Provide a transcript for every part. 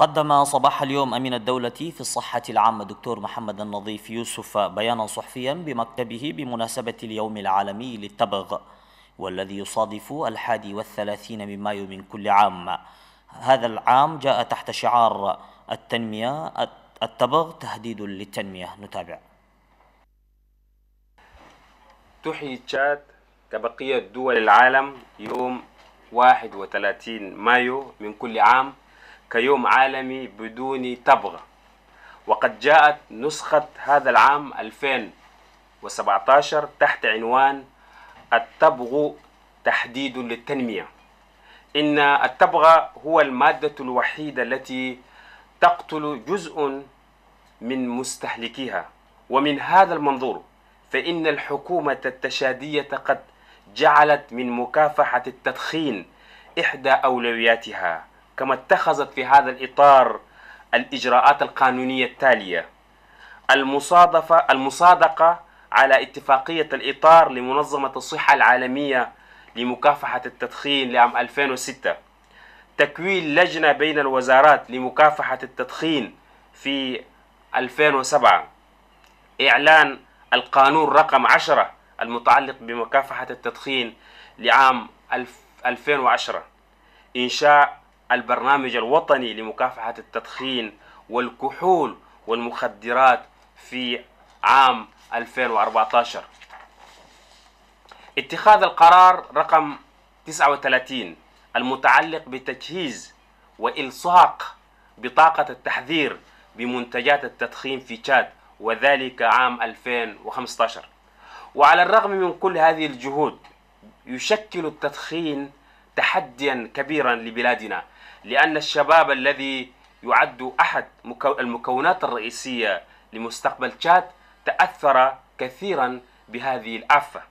قدم صباح اليوم أمين الدولة في الصحة العامة دكتور محمد النظيف يوسف بيانا صحفيا بمكتبه بمناسبة اليوم العالمي للتبغ والذي يصادف الحادي والثلاثين من مايو من كل عام هذا العام جاء تحت شعار التنمية التبغ تهديد للتنمية نتابع تحيي تشاد كبقية دول العالم يوم 31 مايو من كل عام كيوم عالمي بدون تبغ وقد جاءت نسخة هذا العام 2017 تحت عنوان التبغ تحديد للتنمية إن التبغ هو المادة الوحيدة التي تقتل جزء من مستهلكيها ومن هذا المنظور فإن الحكومة التشادية قد جعلت من مكافحة التدخين إحدى أولوياتها كما اتخذت في هذا الإطار الإجراءات القانونية التالية المصادفة المصادقة على اتفاقية الإطار لمنظمة الصحة العالمية لمكافحة التدخين لعام 2006 تكوين لجنة بين الوزارات لمكافحة التدخين في 2007 إعلان القانون رقم 10 المتعلق بمكافحة التدخين لعام 2010 إنشاء البرنامج الوطني لمكافحة التدخين والكحول والمخدرات في عام 2014 اتخاذ القرار رقم 39 المتعلق بتجهيز وإلصاق بطاقة التحذير بمنتجات التدخين في تشاد وذلك عام 2015 وعلى الرغم من كل هذه الجهود يشكل التدخين تحديا كبيرا لبلادنا لأن الشباب الذي يعد أحد المكونات الرئيسية لمستقبل تشاد تأثر كثيرا بهذه الآفة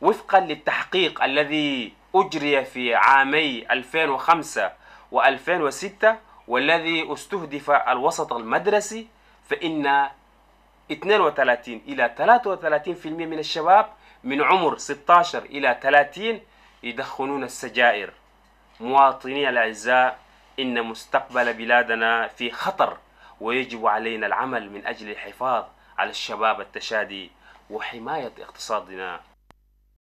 وفقا للتحقيق الذي أجري في عامي 2005 و2006 والذي استهدف الوسط المدرسي فإن 32 إلى 33% من الشباب من عمر 16 إلى 30 يدخنون السجائر مواطني الأعزاء إن مستقبل بلادنا في خطر ويجب علينا العمل من أجل الحفاظ على الشباب التشادي وحماية اقتصادنا